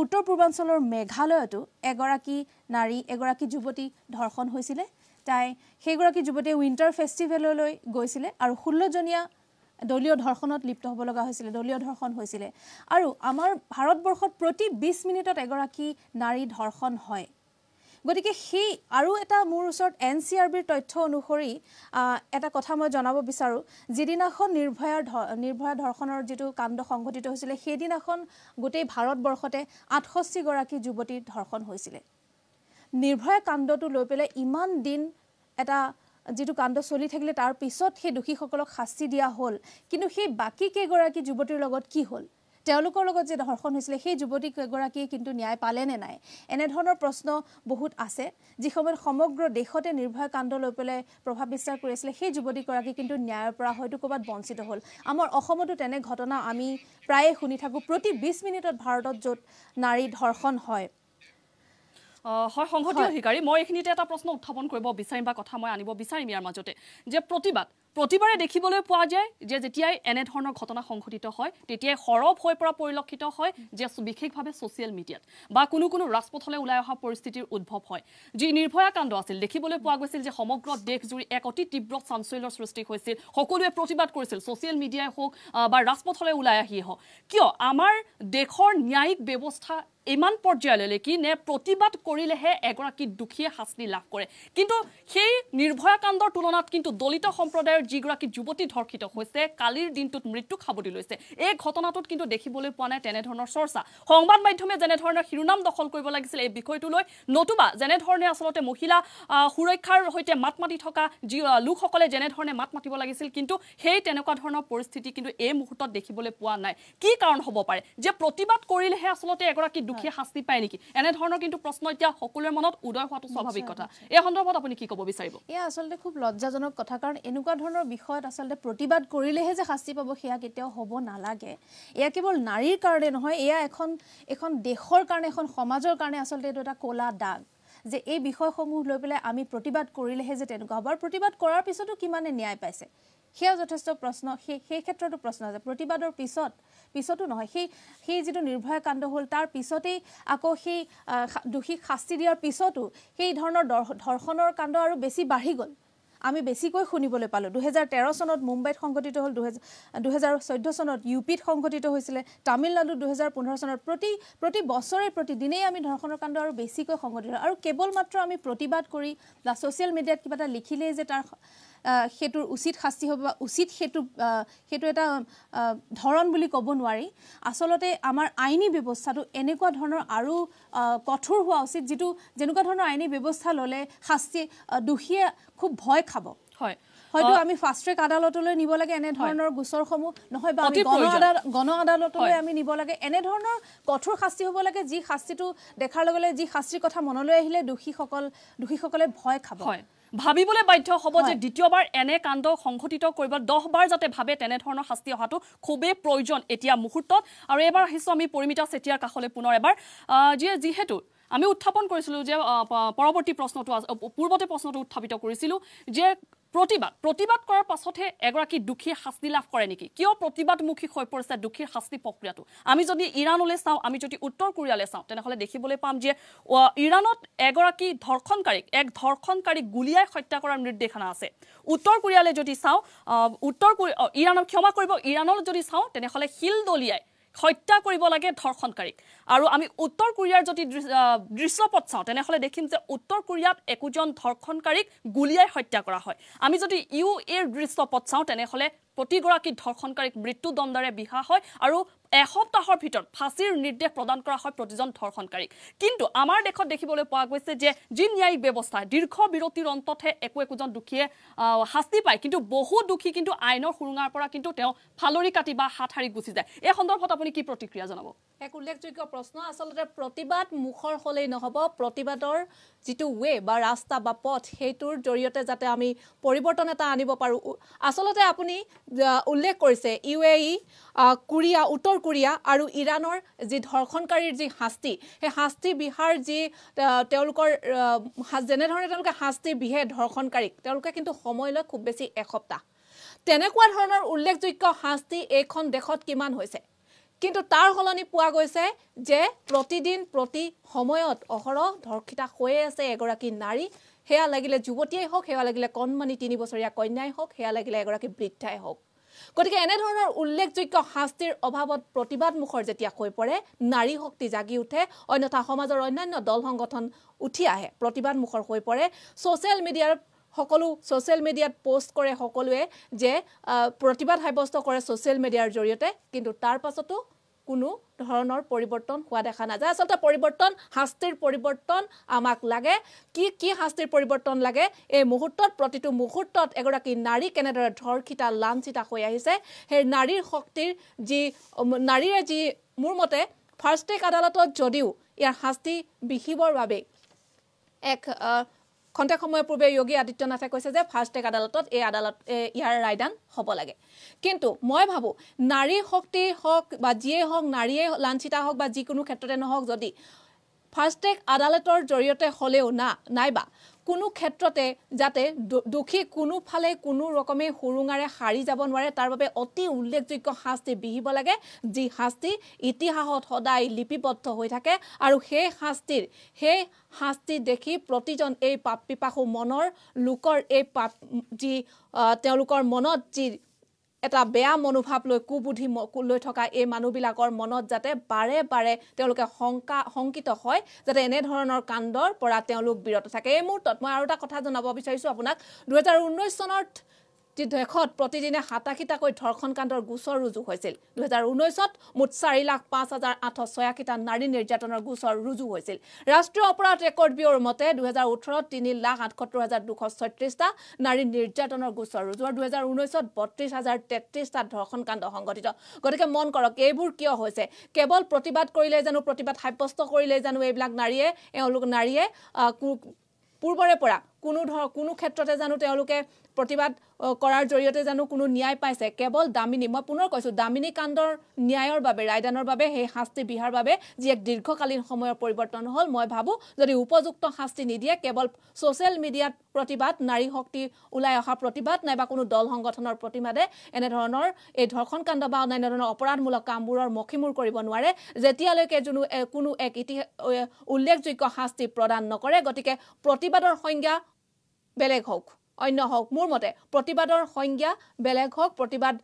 উত্তৰ পূৰ্বাঞ্চলৰ মেঘালয়তো এগৰাকী নাৰী এগৰাকী যুৱতী ধৰ্ষণ হৈছিলে তাই সেইগৰাকী যুৱতীয়ে উইণ্টাৰ ফেষ্টিভেললৈ গৈছিলে আৰু ষোল্লজনীয়া দলীয় ধৰ্ষণত লিপ্ত হ'ব লগা হৈছিলে দলীয় ধৰ্ষণ হৈছিলে আৰু আমাৰ ভাৰতবৰ্ষত প্ৰতি বিছ মিনিটত এগৰাকী নাৰী ধৰ্ষণ হয় গতিকে সেই আৰু এটা মোৰ ওচৰত এন চি আৰ বিৰ তথ্য অনুসৰি এটা কথা মই জনাব বিচাৰোঁ যিদিনাখন নিৰ্ভয়াৰ নিৰ্ভয়া ধৰ্ষণৰ যিটো কাণ্ড সংঘটিত হৈছিলে সেইদিনাখন গোটেই ভাৰতবৰ্ষতে আঠষষ্ঠিগৰাকী যুৱতী ধৰ্ষণ হৈছিলে নিৰ্ভয়া কাণ্ডটো লৈ পেলাই ইমান দিন এটা যিটো কাণ্ড চলি থাকিলে তাৰ পিছত সেই দোষীসকলক শাস্তি দিয়া হ'ল কিন্তু সেই বাকী কেইগৰাকী যুৱতীৰ লগত কি হ'ল তেওঁলোকৰ লগত যে ধৰ্ষণ হৈছিলে সেই যুৱতীগৰাকীয়ে কিন্তু ন্যায় পালে নে নাই এনেধৰণৰ প্ৰশ্ন বহুত আছে যি সময়ত সমগ্ৰ দেশতে নিৰ্ভয়া কাণ্ড লৈ পেলাই প্ৰভাৱ বিস্তাৰ কৰি আছিলে সেই যুৱতীগৰাকী কিন্তু ন্যায়ৰ পৰা হয়তো ক'ৰবাত বঞ্চিত হ'ল আমাৰ অসমতো তেনে ঘটনা আমি প্ৰায়ে শুনি থাকোঁ প্ৰতি বিছ মিনিটত ভাৰতত য'ত নাৰী ধৰ্ষণ হয় হয় সংহতি অধিকাৰী মই এইখিনিতে এটা প্ৰশ্ন উত্থাপন কৰিব বিচাৰিম বা কথা মই আনিব বিচাৰিম ইয়াৰ মাজতে যে প্ৰতিবাদ প্ৰতিবাৰে দেখিবলৈ পোৱা যায় যে যেতিয়াই এনেধৰণৰ ঘটনা সংঘটিত হয় তেতিয়াই সৰব হৈ পৰা পৰিলক্ষিত হয় যে বিশেষভাৱে ছ'চিয়েল মিডিয়াত বা কোনো কোনো ৰাজপথলৈ ওলাই অহা পৰিস্থিতিৰ উদ্ভৱ হয় যি নিৰ্ভয়া কাণ্ড আছিল দেখিবলৈ পোৱা গৈছিল যে সমগ্ৰ দেশজুৰি এক অতি তীব্ৰ চাঞ্চল্যৰ সৃষ্টি হৈছিল সকলোৱে প্ৰতিবাদ কৰিছিল ছ'চিয়েল মিডিয়াই হওক বা ৰাজপথলৈ ওলাই আহিয়ে হওক কিয় আমাৰ দেশৰ ন্যায়িক ব্যৱস্থা ইমান পৰ্যায়লৈ কি নে প্ৰতিবাদ কৰিলেহে এগৰাকী দুখীয়ে শাস্তি লাভ কৰে কিন্তু সেই নিৰ্ভয়া কাণ্ডৰ তুলনাত কিন্তু দলিত সম্প্ৰদায়ৰ আমাৰ যিগৰাকী যুৱতী ধৰ্ষিত হৈছে কালিৰ দিনটোত মৃত্যু খাবলৈ লৈছে এই ঘটনাটোত কিন্তু দেখিবলৈ পোৱা নাই তেনেধৰণৰ চৰ্চা সংবাদ মাধ্যমে যেনেধৰণৰ শিৰোনাম দখল কৰিব লাগিছিল এই বিষয়টো লৈ নতুবা যেনেধৰণে আচলতে মহিলা সুৰক্ষাৰ সৈতে মাত মাতি থকা যি লোকসকলে যেনেধৰণে মাত মাতিব লাগিছিল কিন্তু সেই তেনেকুৱা ধৰণৰ পৰিস্থিতি কিন্তু এই মুহূৰ্তত দেখিবলৈ পোৱা নাই কি কাৰণ হ'ব পাৰে যে প্ৰতিবাদ কৰিলেহে আচলতে এগৰাকী দোষীয়ে শাস্তি পায় নেকি এনেধৰণৰ কিন্তু প্ৰশ্ন এতিয়া সকলোৰে মনত উদয় হোৱাটো স্বাভাৱিক কথা এই সন্দৰ্ভত আপুনি কি ক'ব বিচাৰিব এয়া আচলতে খুব লজ্জাজনক কথা কাৰণ এনেকুৱা ধৰণৰ ধৰণৰ বিষয়ত আচলতে প্ৰতিবাদ কৰিলেহে যে শাস্তি পাব সেয়া কেতিয়াও হ'ব নালাগে এয়া কেৱল নাৰীৰ কাৰণে নহয় এয়া এখন এখন দেশৰ কাৰণে এখন সমাজৰ কাৰণে আচলতে এইটো এটা ক'লা দাগ যে এই বিষয়সমূহ লৈ পেলাই আমি প্ৰতিবাদ কৰিলেহে যে তেনেকুৱা হ'ব আৰু প্ৰতিবাদ কৰাৰ পিছতো কিমানে ন্যায় পাইছে সেয়া যথেষ্ট প্ৰশ্ন সেই সেই ক্ষেত্ৰতো প্ৰশ্ন আছে প্ৰতিবাদৰ পিছত পিছতো নহয় সেই সেই যিটো নিৰ্ভয়া কাণ্ড হ'ল তাৰ পিছতেই আকৌ সেই দোষীক শাস্তি দিয়াৰ পিছতো সেই ধৰণৰ ধৰ্ষণৰ কাণ্ড আৰু বেছি বাঢ়ি গ'ল আমি বেছিকৈ শুনিবলৈ পালোঁ দুহেজাৰ তেৰ চনত মুম্বাইত সংঘটিত হ'ল দুহেজাৰ দুহেজাৰ চৈধ্য চনত ইউ পিত সংঘটিত হৈছিলে তামিলনাডুত দুহেজাৰ পোন্ধৰ চনত প্ৰতি প্ৰতি বছৰে প্ৰতিদিনেই আমি ধৰ্ষণৰ কাণ্ড আৰু বেছিকৈ সংঘটিত আৰু কেৱল মাত্ৰ আমি প্ৰতিবাদ কৰি বা ছ'চিয়েল মিডিয়াত কিবা এটা লিখিলেই যে তাৰ সেইটোৰ উচিত শাস্তি হ'ব বা উচিত সেইটো সেইটো এটা ধৰণ বুলি ক'ব নোৱাৰি আচলতে আমাৰ আইনী ব্যৱস্থাটো এনেকুৱা ধৰণৰ আৰু কঠোৰ হোৱা উচিত যিটো যেনেকুৱা ধৰণৰ আইনী ব্যৱস্থা ল'লে শাস্তি দোষীয়ে খুব ভয় খাব হয় হয়তো আমি ফাষ্ট ট্ৰেক আদালতলৈ নিব লাগে এনেধৰণৰ গোচৰসমূহ নহয় বা গণ আদালত গণ আদালতলৈ আমি নিব লাগে এনেধৰণৰ কঠোৰ শাস্তি হ'ব লাগে যি শাস্তিটো দেখাৰ লগে লগে যি শাস্তিৰ কথা মনলৈ আহিলে দোষীসকল দোষীসকলে ভয় খাব হয় ভাবিবলৈ বাধ্য হ'ব যে দ্বিতীয়বাৰ এনে কাণ্ড সংঘটিত কৰিব দহবাৰ যাতে ভাবে তেনেধৰণৰ শাস্তি অহাটো খুবেই প্ৰয়োজন এতিয়া মুহূৰ্তত আৰু এইবাৰ আহিছোঁ আমি পৰিমিতা চেতিয়াৰ কাষলৈ পুনৰ এবাৰ যিয়ে যিহেতু আমি উত্থাপন কৰিছিলোঁ যে পৰৱৰ্তী প্ৰশ্নটো পূৰ্বতে প্ৰশ্নটো উত্থাপিত কৰিছিলোঁ যে প্ৰতিবাদ প্ৰতিবাদ কৰাৰ পাছতহে এগৰাকী দোষীয়ে শাস্তি লাভ কৰে নেকি কিয় প্ৰতিবাদমুখী হৈ পৰিছে দোষীৰ শাস্তি প্ৰক্ৰিয়াটো আমি যদি ইৰাণলৈ চাওঁ আমি যদি উত্তৰ কোৰিয়ালৈ চাওঁ তেনেহ'লে দেখিবলৈ পাম যে ইৰাণত এগৰাকী ধৰ্ষণকাৰীক এক ধৰ্ষণকাৰীক গুলীয়াই হত্যা কৰাৰ নিৰ্দেশনা আছে উত্তৰ কোৰিয়ালৈ যদি চাওঁ উত্তৰ কোৰিয়া ইৰাণক ক্ষমা কৰিব ইৰাণলৈ যদি চাওঁ তেনেহ'লে শিল দলিয়াই হত্যা কৰিব লাগে ধৰ্ষণকাৰীক আৰু আমি উত্তৰ কোৰিয়াৰ যদি দৃশ্যপট চাওঁ তেনেহ'লে দেখিম যে উত্তৰ কোৰিয়াত একোজন ধৰ্ষণকাৰীক গুলীয়াই হত্যা কৰা হয় আমি যদি ইউ এৰ দৃশ্যপট চাওঁ তেনেহ'লে প্ৰতিগৰাকী ধৰ্ষণকাৰীক মৃত্যুদণ্ডৰে বিহা হয় আৰু এসপ্তাহৰ ভিতৰত ফাঁচীৰ নিৰ্দেশ প্ৰদান কৰা হয় প্ৰতিজন ধৰ্ষণকাৰীক কিন্তু আমাৰ দেশত দেখিবলৈ পোৱা গৈছে যে যি ন্যায়িক ব্যৱস্থা দীৰ্ঘ বিৰতিৰ অন্ততহে একো একোজন দোষীয়ে শাস্তি পায় কিন্তু বহু দোষী কিন্তু আইনৰ সুৰুঙাৰ পৰা কিন্তু তেওঁ ফালৰি কাটি বা হাত সাৰি গুচি যায় এই সন্দৰ্ভত আপুনি কি প্ৰতিক্ৰিয়া জনাব এক উল্লেখযোগ্য প্ৰশ্ন আচলতে প্ৰতিবাদ মুখৰ হ'লেই নহ'ব প্ৰতিবাদৰ যিটো ৱে বা ৰাস্তা বা পথ সেইটোৰ জৰিয়তে যাতে আমি পৰিৱৰ্তন এটা আনিব পাৰোঁ আচলতে আপুনি উল্লেখ কৰিছে ইউ এ ই কোৰিয়া উত্তৰ কোৰিয়া আৰু ইৰাণৰ যি ধৰ্ষণকাৰীৰ যি শাস্তি সেই শাস্তি বিহাৰ যি তেওঁলোকৰ যেনেধৰণে তেওঁলোকে শাস্তি বিহে ধৰ্ষণকাৰীক তেওঁলোকে কিন্তু সময় লয় খুব বেছি এসপ্তাহ তেনেকুৱা ধৰণৰ উল্লেখযোগ্য শাস্তি এইখন দেশত কিমান হৈছে কিন্তু তাৰ সলনি পোৱা গৈছে যে প্ৰতিদিন প্ৰতি সময়ত অহৰহ ধৰ্ষিতা হৈয়ে আছে এগৰাকী নাৰী সেয়া লাগিলে যুৱতীয়ে হওক সেয়া লাগিলে কণমানি তিনিবছৰীয়া কন্যাই হওক সেয়া লাগিলে এগৰাকী বৃদ্ধাই হওক গতিকে এনেধৰণৰ উল্লেখযোগ্য শাস্তিৰ অভাৱত প্ৰতিবাদমুখৰ যেতিয়া হৈ পৰে নাৰী শক্তি জাগি উঠে অন্যথা সমাজৰ অন্যান্য দল সংগঠন উঠি আহে প্ৰতিবাদমুখৰ হৈ পৰে ছ'চিয়েল মিডিয়াৰ সকলো ছ'চিয়েল মিডিয়াত পোষ্ট কৰে সকলোৱে যে প্ৰতিবাদ সাব্যস্ত কৰে ছ'চিয়েল মিডিয়াৰ জৰিয়তে কিন্তু তাৰ পাছতো কোনো ধৰণৰ পৰিৱৰ্তন হোৱা দেখা নাযায় আচলতে পৰিৱৰ্তন শাস্তিৰ পৰিৱৰ্তন আমাক লাগে কি কি শাস্তিৰ পৰিৱৰ্তন লাগে এই মুহূৰ্তত প্ৰতিটো মুহূৰ্তত এগৰাকী নাৰী কেনেদৰে ধৰ্ষিতা লাঞ্চিতা হৈ আহিছে সেই নাৰীৰ শক্তিৰ যি নাৰীৰে যি মোৰ মতে ফাৰ্ষ্ট এক আদালতত যদিও ইয়াৰ শাস্তি বিষিবৰ বাবে এক খন্তেক সময়ৰ পূৰ্বে যোগী আদিত্যনাথে কৈছে যে ফাৰ্ষ্ট টেক আদালতত এই আদালত ইয়াৰ ৰায়দান হ'ব লাগে কিন্তু মই ভাবোঁ নাৰী শক্তি হওক বা যিয়েই হওক নাৰীয়ে লাঞ্চিতা হওক বা যিকোনো ক্ষেত্ৰতে নহওক যদি ফাষ্টটেগ আদালতৰ জৰিয়তে হ'লেও না নাইবা কোনো ক্ষেত্ৰতে যাতে দোষী কোনোফালে কোনো ৰকমে সুৰুঙাৰে সাৰি যাব নোৱাৰে তাৰ বাবে অতি উল্লেখযোগ্য শাস্তি বিহিব লাগে যি শাস্তি ইতিহাসত সদায় লিপিবদ্ধ হৈ থাকে আৰু সেই শাস্তিৰ সেই শাস্তি দেখি প্ৰতিজন এই পাপ পিপাসু মনৰ লোকৰ এই পাপ যি তেওঁলোকৰ মনত যি এটা বেয়া মনোভাৱ লৈ কুবুদ্ধি লৈ থকা এই মানুহবিলাকৰ মনত যাতে বাৰে বাৰে তেওঁলোকে শংকা শংকিত হয় যাতে এনেধৰণৰ কাণ্ডৰ পৰা তেওঁলোক বিৰত থাকে এই মুহূৰ্তত মই আৰু এটা কথা জনাব বিচাৰিছোঁ আপোনাক দুহেজাৰ ঊনৈছ চনত দেশত প্ৰতিদিনে সাতাশীটাকৈ ধৰ্ষণ কাণ্ডৰ গোচৰ ৰুজু হৈছিল দুহেজাৰ ঊনৈছত মুঠ চাৰি লাখ পাঁচ হাজাৰ আঠশ ছয়াশীটা নাৰী নিৰ্যাতনৰ গোচৰ ৰুজু হৈছিল ৰাষ্ট্ৰীয় অপৰাধ ৰেকৰ্ড ব্যুৰ মতে দুহেজাৰ ওঠৰত তিনি লাখ আঠসত্তৰ হাজাৰ দুশ ছয়ত্ৰিছটা নাৰী নিৰ্যাতনৰ গোচৰ ৰুজু আৰু দুহেজাৰ ঊনৈছত বত্ৰিছ হাজাৰ তেত্ৰিছটা ধৰ্ষণ কাণ্ড সংঘটিত গতিকে মন কৰক এইবোৰ কিয় হৈছে কেৱল প্ৰতিবাদ কৰিলেই জানো প্ৰতিবাদ সাব্যস্ত কৰিলেই জানো এইবিলাক নাৰীয়ে এওঁলোক নাৰীয়ে পূৰ্বৰে পৰা কোনো ধৰ কোনো ক্ষেত্ৰতে জানো তেওঁলোকে প্ৰতিবাদ কৰাৰ জৰিয়তে জানো কোনো ন্যায় পাইছে কেৱল দামিনী মই পুনৰ কৈছোঁ দামিনী কাণ্ডৰ ন্যায়ৰ বাবে ৰায়দানৰ বাবে সেই শাস্তি বিহাৰ বাবে যি এক দীৰ্ঘকালীন সময়ৰ পৰিৱৰ্তন হ'ল মই ভাবোঁ যদি উপযুক্ত শাস্তি নিদিয়ে কেৱল ছ'চিয়েল মিডিয়াত প্ৰতিবাদ নাৰী শক্তি ওলাই অহা প্ৰতিবাদ নাইবা কোনো দল সংগঠনৰ প্ৰতিবাদে এনেধৰণৰ এই ধৰ্ষণ কাণ্ড বা অন্যান্য ধৰণৰ অপৰাধমূলক কামবোৰৰ মষিমূৰ কৰিব নোৱাৰে যেতিয়ালৈকে যোনো কোনো এক ইতিহাস উল্লেখযোগ্য শাস্তি প্ৰদান নকৰে গতিকে প্ৰতিবাদৰ সংজ্ঞা বেলেগ হওক অন্য হওক মোৰ মতে প্ৰতিবাদৰ সংজ্ঞা বেলেগ হওক প্ৰতিবাদ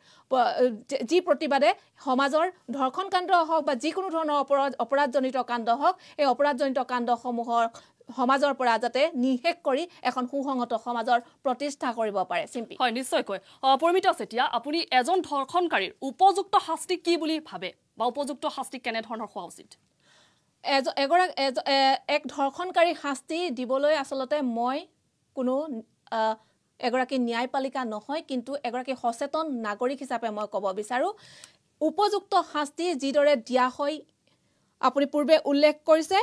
যি প্ৰতিবাদে সমাজৰ ধৰ্ষণ কাণ্ড হওক বা যিকোনো ধৰণৰ অপৰাধ অপৰাধজনিত কাণ্ড হওক এই অপৰাধজনিত কাণ্ডসমূহৰ সমাজৰ পৰা যাতে নিশেষ কৰি এখন সুসংগত সমাজৰ প্ৰতিষ্ঠা কৰিব পাৰে চিম্পি হয় নিশ্চয়কৈ পৰিমিত চেতিয়া আপুনি এজন ধৰ্ষণকাৰীৰ উপযুক্ত শাস্তি কি বুলি ভাবে বা উপযুক্ত শাস্তি কেনেধৰণৰ হোৱা উচিত এজ এগৰাকী এক ধৰ্ষণকাৰী শাস্তি দিবলৈ আচলতে মই কোনো এগৰাকী ন্যায়পালিকা নহয় কিন্তু এগৰাকী সচেতন নাগৰিক হিচাপে মই ক'ব বিচাৰোঁ উপযুক্ত শাস্তি যিদৰে দিয়া হয় আপুনি পূৰ্বে উল্লেখ কৰিছে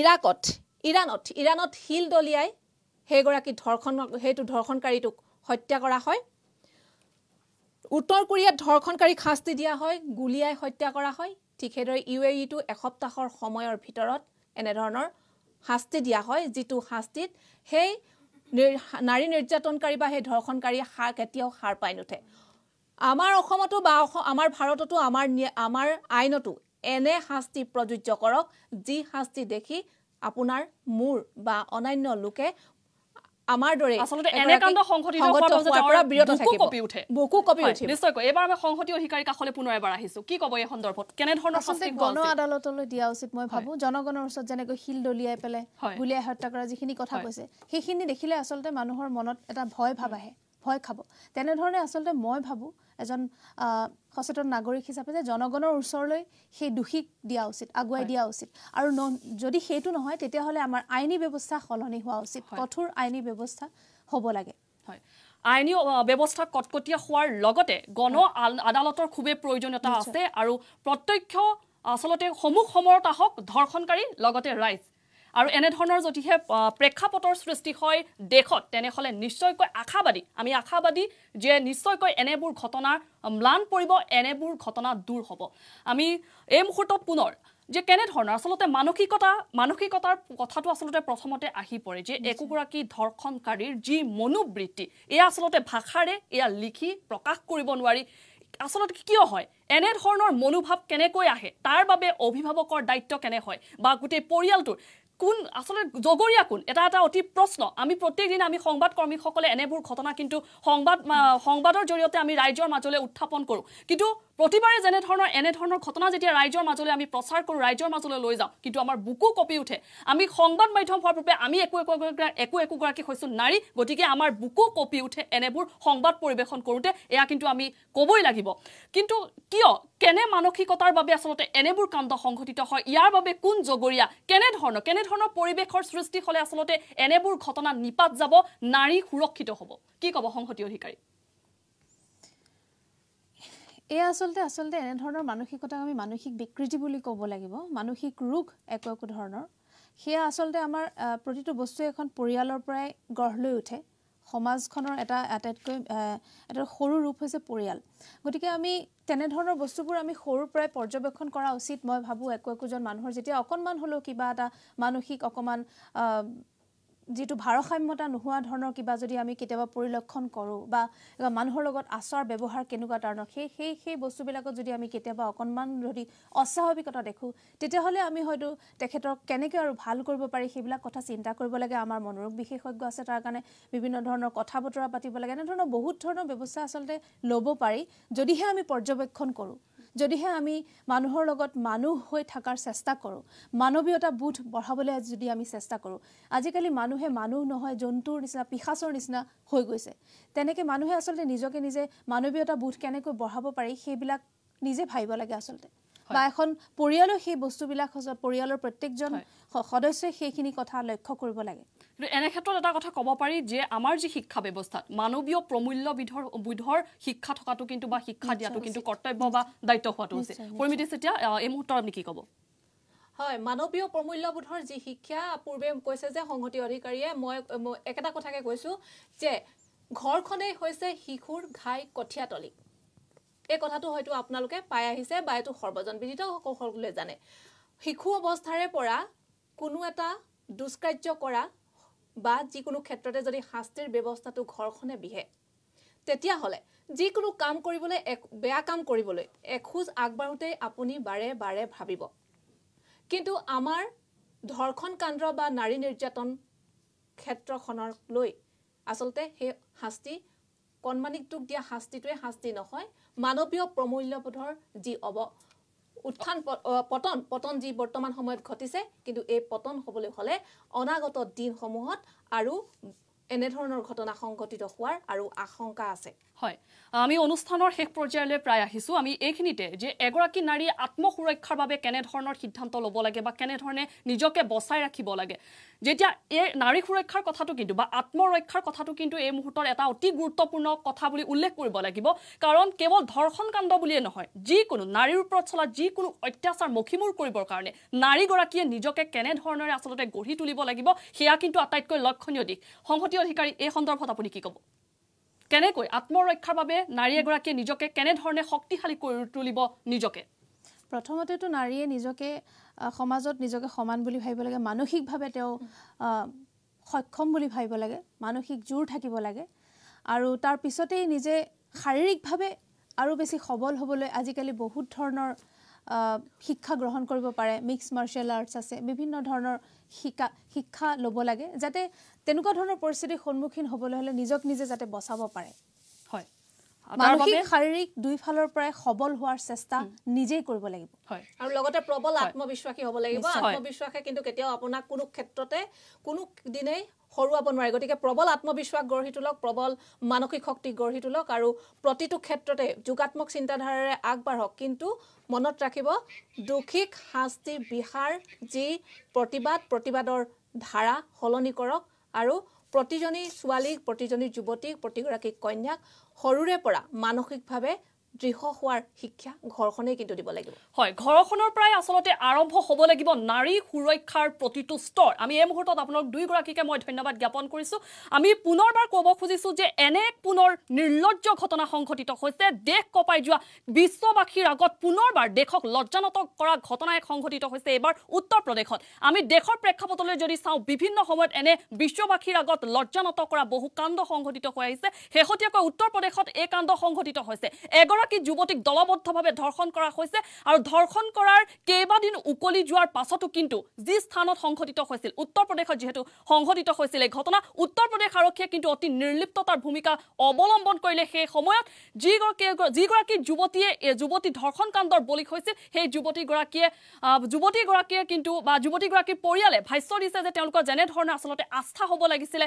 ইৰাকত ইৰাণত ইৰাণত শিল দলিয়াই সেইগৰাকী ধৰ্ষণ সেইটো ধৰ্ষণকাৰীটোক হত্যা কৰা হয় উত্তৰ কোৰিয়াত ধৰ্ষণকাৰীক শাস্তি দিয়া হয় গুলীয়াই হত্যা কৰা হয় ঠিক সেইদৰে ইউ এ ইটো এসপ্তাহৰ সময়ৰ ভিতৰত এনেধৰণৰ শাস্তি দিয়া হয় যিটো শাস্তিত সেই নাৰী নিৰ্যাতনকাৰী বা সেই ধৰ্ষণকাৰী সাৰ কেতিয়াও সাৰ পাই নুঠে আমাৰ অসমতো বা আমাৰ ভাৰততো আমাৰ আমাৰ আইনতো এনে শাস্তি প্ৰযোজ্য কৰক যি শাস্তি দেখি আপোনাৰ মোৰ বা অন্যান্য লোকে আমাৰ দৰে আচলতে এনে কাণ্ড সংঘটিত হোৱাৰ পিছত পৰা বিৰত থাকিব কপি উঠে বহু কপি উঠে নিশ্চয়কৈ এবাৰ আমি সংহতি অধিকাৰী কাষলে পুনৰ এবাৰ আহিছো কি কব এই সন্দৰ্ভত কেনে ধৰণৰ শাস্তি গণ আদালতলৈ দিয়া উচিত মই ভাবো জনগণৰ ওচৰত যেনেকৈ শিল দলিয়াই পেলাই গুলিয়াই হত্যা কৰা যিখিনি কথা কৈছে সেইখিনি দেখিলে আচলতে মানুহৰ মনত এটা ভয় ভাব আহে ভয় খাব তেনেধৰণে আচলতে মই ভাবোঁ এজন সচেতন নাগৰিক হিচাপে যে জনগণৰ ওচৰলৈ সেই দোষীক দিয়া উচিত আগুৱাই দিয়া উচিত আৰু ন যদি সেইটো নহয় তেতিয়াহ'লে আমাৰ আইনী ব্যৱস্থা সলনি হোৱা উচিত কঠোৰ আইনী ব্যৱস্থা হ'ব লাগে হয় আইনী ব্যৱস্থা কটকটীয়া হোৱাৰ লগতে গণ আদালতৰ খুবেই প্ৰয়োজনীয়তা আছে আৰু প্ৰত্যক্ষ আচলতে সমূহ সমৰত আহক ধৰ্ষণকাৰী লগতে ৰাইজ আৰু এনেধৰণৰ যদিহে প্ৰেক্ষাপটৰ সৃষ্টি হয় দেশত তেনেহ'লে নিশ্চয়কৈ আশাবাদী আমি আশাবাদী যে নিশ্চয়কৈ এনেবোৰ ঘটনা ম্লান পৰিব এনেবোৰ ঘটনা দূৰ হ'ব আমি এই মুহূৰ্তত পুনৰ যে কেনেধৰণৰ আচলতে মানসিকতা মানসিকতাৰ কথাটো আচলতে প্ৰথমতে আহি পৰে যে একোগৰাকী ধৰ্ষণকাৰীৰ যি মনোবৃত্তি এয়া আচলতে ভাষাৰে এয়া লিখি প্ৰকাশ কৰিব নোৱাৰি আচলতে কিয় হয় এনেধৰণৰ মনোভাৱ কেনেকৈ আহে তাৰ বাবে অভিভাৱকৰ দায়িত্ব কেনে হয় বা গোটেই পৰিয়ালটোৰ কোন আচলতে জগৰীয়া কোন এটা এটা অতি প্ৰশ্ন আমি প্ৰত্যেক দিন আমি সংবাদ কৰ্মীসকলে এনেবোৰ ঘটনা কিন্তু সংবাদ সংবাদৰ জৰিয়তে আমি ৰাইজৰ মাজলৈ উত্থাপন কৰোঁ কিন্তু প্ৰতিবাৰে যেনেধৰণৰ এনেধৰণৰ ঘটনা যেতিয়া ৰাইজৰ মাজলৈ আমি প্ৰচাৰ কৰোঁ ৰাইজৰ মাজলৈ লৈ যাওঁ কিন্তু আমাৰ বুকু কঁপি উঠে আমি সংবাদ মাধ্যম হোৱাৰ পূৰ্বে আমি একো একো একো একোগৰাকী হৈছোঁ নাৰী গতিকে আমাৰ বুকু কঁপি উঠে এনেবোৰ সংবাদ পৰিৱেশন কৰোঁতে এয়া কিন্তু আমি ক'বই লাগিব কিন্তু কিয় কেনে মানসিকতাৰ বাবে আচলতে এনেবোৰ কাণ্ড সংঘটিত হয় ইয়াৰ বাবে কোন জগৰীয়া কেনেধৰণৰ কেনেধৰণৰ পৰিৱেশৰ সৃষ্টি হ'লে আচলতে এনেবোৰ ঘটনা নিপাত যাব নাৰী সুৰক্ষিত হ'ব কি ক'ব সংহতি অধিকাৰী এয়া আচলতে আচলতে এনেধৰণৰ মানসিকতাক আমি মানসিক বিকৃতি বুলি ক'ব লাগিব মানসিক ৰোগ একো একো ধৰণৰ সেয়া আচলতে আমাৰ প্ৰতিটো বস্তুৱে এখন পৰিয়ালৰ পৰাই গঢ় লৈ উঠে সমাজখনৰ এটা আটাইতকৈ এটা সৰু ৰূপ হৈছে পৰিয়াল গতিকে আমি তেনেধৰণৰ বস্তুবোৰ আমি সৰুৰ পৰাই পৰ্যবেক্ষণ কৰা উচিত মই ভাবোঁ একো একোজন মানুহৰ যেতিয়া অকণমান হ'লেও কিবা এটা মানসিক অকণমান যিটো ভাৰসাম্যতা নোহোৱা ধৰণৰ কিবা যদি আমি কেতিয়াবা পৰিলক্ষণ কৰোঁ বা মানুহৰ লগত আচাৰ ব্যৱহাৰ কেনেকুৱা ধৰণৰ সেই সেই সেই বস্তুবিলাকত যদি আমি কেতিয়াবা অকণমান যদি অস্বাভাৱিকতা দেখোঁ তেতিয়াহ'লে আমি হয়তো তেখেতক কেনেকৈ আৰু ভাল কৰিব পাৰি সেইবিলাক কথা চিন্তা কৰিব লাগে আমাৰ মনোৰোগ বিশেষজ্ঞ আছে তাৰ কাৰণে বিভিন্ন ধৰণৰ কথা বতৰা পাতিব লাগে এনেধৰণৰ বহুত ধৰণৰ ব্যৱস্থা আচলতে ল'ব পাৰি যদিহে আমি পৰ্যবেক্ষণ কৰোঁ যদিহে আমি মানুহৰ লগত মানুহ হৈ থকাৰ চেষ্টা কৰোঁ মানৱীয়তা বোধ বঢ়াবলৈ যদি আমি চেষ্টা কৰোঁ আজিকালি মানুহে মানুহ নহয় জন্তুৰ নিচিনা পিশাচৰ নিচিনা হৈ গৈছে তেনেকৈ মানুহে আচলতে নিজকে নিজে মানৱীয়তা বোধ কেনেকৈ বঢ়াব পাৰি সেইবিলাক নিজে ভাবিব লাগে আচলতে বা এখন পৰিয়ালৰ সেই বস্তুবিলাক পৰিয়ালৰ প্ৰত্যেকজন সদস্যই সেইখিনি কথা লক্ষ্য কৰিব লাগে কিন্তু এনে ক্ষেত্ৰত এটা কথা ক'ব পাৰি যে আমাৰ যি শিক্ষা ব্যৱস্থাত মানৱীয় প্ৰমূল্যবিধৰ বিধৰ শিক্ষা থকাটো কিন্তু বা শিক্ষা দিয়াটো কিন্তু কৰ্তব্য বা দায়িত্ব হোৱাটো উচিত পৰিমিতি চেতিয়া এই মুহূৰ্তত আপুনি কি ক'ব হয় মানৱীয় প্ৰমূল্যবোধৰ যি শিক্ষা পূৰ্বে কৈছে যে সংহতি অধিকাৰীয়ে মই একেটা কথাকে কৈছোঁ যে ঘৰখনেই হৈছে শিশুৰ ঘাই কঠীয়াতলী এই কথাটো হয়তো আপোনালোকে পাই আহিছে বা এইটো সৰ্বজনবিদিত সকলোৱে জানে শিশু অৱস্থাৰে পৰা কোনো এটা দুষ্কাৰ্য কৰা বা যিকোনো ক্ষেত্ৰতে যদি শাস্তিৰ ব্যৱস্থাটো ঘৰখনে বিহে তেতিয়াহ'লে যিকোনো কাম কৰিবলৈ বেয়া কাম কৰিবলৈ এখোজ আগবাঢ়োতেই আপুনি বাৰে বাৰে ভাবিব কিন্তু আমাৰ ধৰ্ষণ কাণ্ড বা নাৰী নিৰ্যাতন ক্ষেত্ৰখনক লৈ আচলতে সেই শাস্তি কণমানিকটোক দিয়া শাস্তিটোৱে শাস্তি নহয় মানৱীয় প্ৰমূল্যবোধৰ যি অৱ উত্থান পতন পতন যি বৰ্তমান সময়ত ঘটিছে কিন্তু এই পতন হ'বলৈ হ'লে অনাগত দিনসমূহত আৰু এনেধৰণৰ ঘটনা সংঘটিত হোৱাৰ আৰু আশংকা আছে হয় আমি অনুষ্ঠানৰ শেষ পৰ্যায়লৈ প্ৰায় আহিছোঁ আমি এইখিনিতে যে এগৰাকী নাৰী আত্মসুৰক্ষাৰ বাবে কেনেধৰণৰ সিদ্ধান্ত ল'ব লাগে বা কেনেধৰণে নিজকে বচাই ৰাখিব লাগে যেতিয়া এই নাৰী সুৰক্ষাৰ কথাটো কিন্তু বা আত্মৰক্ষাৰ কথাটো কিন্তু এই মুহূৰ্তত এটা অতি গুৰুত্বপূৰ্ণ কথা বুলি উল্লেখ কৰিব লাগিব কাৰণ কেৱল কাণ্ড বুলিয়েই নহয় যিকোনো নাৰীৰ ওপৰত চলা যিকোনো অত্যাচাৰ মষিমূৰ কৰিবৰ কাৰণে নাৰীগৰাকীয়ে নিজকে কেনেধৰণেৰে আচলতে গঢ়ি তুলিব লাগিব সেয়া কিন্তু আটাইতকৈ লক্ষণীয় দিশ সংহতি অধিকাৰী এই সন্দৰ্ভত আপুনি কি ক'ব কেনেকৈ আত্মৰক্ষাৰ বাবে নাৰী এগৰাকীয়ে নিজকে কেনেধৰণে শক্তিশালী কৰি তুলিব নিজকে প্ৰথমতেতো নাৰীয়ে নিজকে সমাজত নিজকে সমান বুলি ভাবিব লাগে মানসিকভাৱে তেওঁ সক্ষম বুলি ভাবিব লাগে মানসিক জোৰ থাকিব লাগে আৰু তাৰ পিছতেই নিজে শাৰীৰিকভাৱে আৰু বেছি সবল হ'বলৈ আজিকালি বহুত ধৰণৰ শিক্ষা গ্ৰহণ কৰিব পাৰে মিক্স মাৰ্চিয়েল আৰ্টছ আছে বিভিন্ন ধৰণৰ শিকা শিক্ষা ল'ব লাগে যাতে তেনেকুৱা ধৰণৰ পৰিস্থিতিৰ সন্মুখীন হ'বলৈ হ'লে নিজক নিজে যাতে বচাব পাৰে নোৱাৰে গতিকে প্ৰবল আত্মবিশ্বাস গঢ়ি তোলক প্ৰবল মানসিক শক্তি গঢ়ি তোলক আৰু প্ৰতিটো ক্ষেত্ৰতে যোগাত্মক চিন্তাধাৰাৰে আগবাঢ়ক কিন্তু মনত ৰাখিব দুখীক শাস্তি বিহাৰ যি প্ৰতিবাদ প্ৰতিবাদৰ ধাৰা সলনি কৰক আৰু প্ৰতিজনী ছোৱালীক প্ৰতিজনী যুৱতীক প্ৰতিগৰাকী কন্যাক সৰুৰে পৰা মানসিকভাৱে দৃঢ় হোৱাৰ শিক্ষা ঘৰখনেই কিন্তু দিব লাগিব হয় ঘৰখনৰ পৰাই আচলতে আৰম্ভ হ'ব লাগিব নাৰী সুৰক্ষাৰ প্ৰতিটো স্তৰ আমি এই মুহূৰ্তত আপোনাক দুয়োগৰাকীকে মই ধন্যবাদ জ্ঞাপন কৰিছোঁ আমি পুনৰবাৰ ক'ব খুজিছোঁ যে এনে এক পুনৰ নিৰ্লজ্জ ঘটনা সংঘটিত হৈছে দেশ কঁপাই যোৱা বিশ্ববাসীৰ আগত পুনৰবাৰ দেশক লজ্জানত কৰা ঘটনা এক সংঘটিত হৈছে এইবাৰ উত্তৰ প্ৰদেশত আমি দেশৰ প্ৰেক্ষাপটলৈ যদি চাওঁ বিভিন্ন সময়ত এনে বিশ্ববাসীৰ আগত লজ্জানত কৰা বহু কাণ্ড সংঘটিত হৈ আহিছে শেহতীয়াকৈ উত্তৰ প্ৰদেশত এই কাণ্ড সংঘটিত হৈছে এগৰাকী এগৰাকী যুৱতীক দলবদ্ধভাৱে ধৰ্ষণ কৰা হৈছে আৰু ধৰ্ষণ কৰাৰ কেইবাদিন উকলি যোৱাৰ পাছতো কিন্তু যি স্থানত সংঘটিত হৈছিল উত্তৰ প্ৰদেশত যিহেতু সংঘটিত হৈছিল এই ঘটনা উত্তৰ প্ৰদেশ আৰক্ষীয়ে কিন্তু অতি নিৰ্লিপ্ততাৰ ভূমিকা অৱলম্বন কৰিলে সেই সময়ত যিগৰাকী যিগৰাকী যুৱতীয়ে এই যুৱতী ধৰ্ষণ কাণ্ডৰ বলি হৈছিল সেই যুৱতীগৰাকীয়ে যুৱতীগৰাকীয়ে কিন্তু বা যুৱতীগৰাকীৰ পৰিয়ালে ভাষ্য দিছে যে তেওঁলোকৰ যেনেধৰণে আচলতে আস্থা হ'ব লাগিছিলে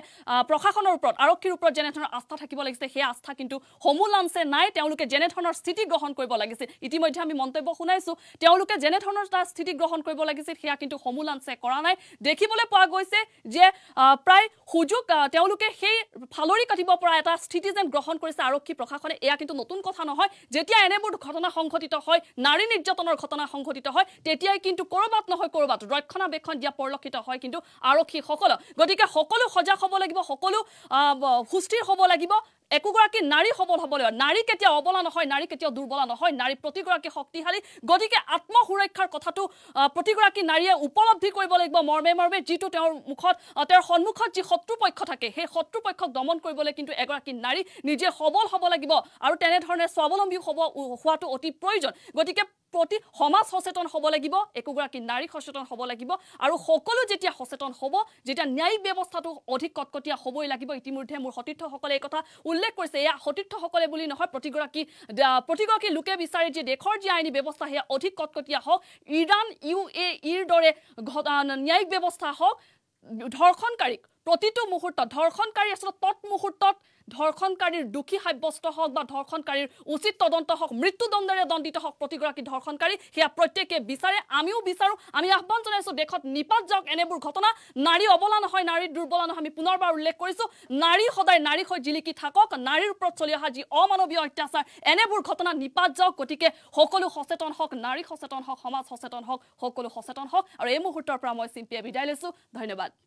প্ৰশাসনৰ ওপৰত আৰক্ষীৰ ওপৰত যেনেধৰণৰ আস্থা থাকিব লাগিছিলে সেই আস্থা কিন্তু সমূলাংশে নাই তেওঁলোকে যেনেধৰণৰ ধৰণৰ স্থিতি গ্ৰহণ কৰিব লাগিছিল ইতিমধ্যে আমি মন্তব্য শুনাইছোঁ তেওঁলোকে যেনেধৰণৰ তাৰ স্থিতি গ্ৰহণ কৰিব লাগিছিল সেয়া কিন্তু সমুলাঞ্চে কৰা নাই দেখিবলৈ পোৱা গৈছে যে প্ৰায় সুযোগ সেই ফালৰি কাটিব পৰা স্থিতি যেন গ্ৰহণ কৰিছে আৰক্ষী প্ৰশাসনে এয়া কিন্তু নতুন কথা নহয় যেতিয়া এনেবোৰ ঘটনা সংঘটিত হয় নাৰী নিৰ্যাতনৰ ঘটনা সংঘটিত হয় তেতিয়াই কিন্তু ক'ৰবাত নহয় ক'ৰবাত ৰক্ষণাবেক্ষণ দিয়া পৰিলক্ষিত হয় কিন্তু আৰক্ষীসকলক গতিকে সকলো সজাগ হ'ব লাগিব সকলো সুস্থিৰ হ'ব লাগিব একোগৰাকী নাৰী সবল হ'বলৈ নাৰী কেতিয়াও অবলা নহয় নাৰী কেতিয়াও দুৰ্বলা নহয় নাৰী প্ৰতিগৰাকী শক্তিশালী গতিকে আত্ম সুৰক্ষাৰ কথাটো প্ৰতিগৰাকী নাৰীয়ে উপলব্ধি কৰিব লাগিব মৰ্মে মৰ্মে যিটো তেওঁৰ মুখত তেওঁৰ সন্মুখত যি শত্ৰু পক্ষ থাকে সেই শত্ৰুপক্ষক দমন কৰিবলৈ কিন্তু এগৰাকী নাৰী নিজে সবল হ'ব লাগিব আৰু তেনেধৰণে স্বাৱলম্বী হ'ব হোৱাটো অতি প্ৰয়োজন গতিকে প্ৰতি সমাজ সচেতন হ'ব লাগিব একোগৰাকী নাৰী সচেতন হ'ব লাগিব আৰু সকলো যেতিয়া সচেতন হ'ব যেতিয়া ন্যায়িক ব্যৱস্থাটো অধিক কটকটীয়া হ'বই লাগিব ইতিমধ্যে মোৰ সতীৰ্থসকলে এই কথা উল্লেখ কৰিছে এয়া সতীৰ্থসকলে বুলি নহয় প্ৰতিগৰাকী প্ৰতিগৰাকী লোকে বিচাৰে যে দেশৰ যি আইনী ব্যৱস্থা সেয়া অধিক কটকটীয়া হওক ইৰাণ ইউ এ ইৰ দৰে ন্যায়িক ব্যৱস্থা হওক ধৰ্ষণকাৰীক প্ৰতিটো মুহূৰ্তত ধৰ্ষণকাৰী আচলতে তৎমুহূৰ্তত ধৰ্ষণকাৰীৰ দোষী সাব্যস্ত হওক বা ধৰ্ষণকাৰীৰ উচিত তদন্ত হওক মৃত্যুদণ্ডেৰে দণ্ডিত হওক প্ৰতিগৰাকী ধৰ্ষণকাৰী সেয়া প্ৰত্যেকে বিচাৰে আমিও বিচাৰোঁ আমি আহ্বান জনাইছোঁ দেশত নিপাত যাওক এনেবোৰ ঘটনা নাৰী অৱলা নহয় নাৰীৰ দুৰ্বলা নহয় আমি পুনৰবাৰ উল্লেখ কৰিছোঁ নাৰী সদায় নাৰী হৈ জিলিকি থাকক নাৰীৰ ওপৰত চলি অহা যি অমানৱীয় অত্যাচাৰ এনেবোৰ ঘটনা নিপাত যাওক গতিকে সকলো সচেতন হওক নাৰী সচেতন হওক সমাজ সচেতন হওক সকলো সচেতন হওক আৰু এই মুহূৰ্তৰ পৰা মই চিম্পিয়ে বিদায় লৈছোঁ ধন্যবাদ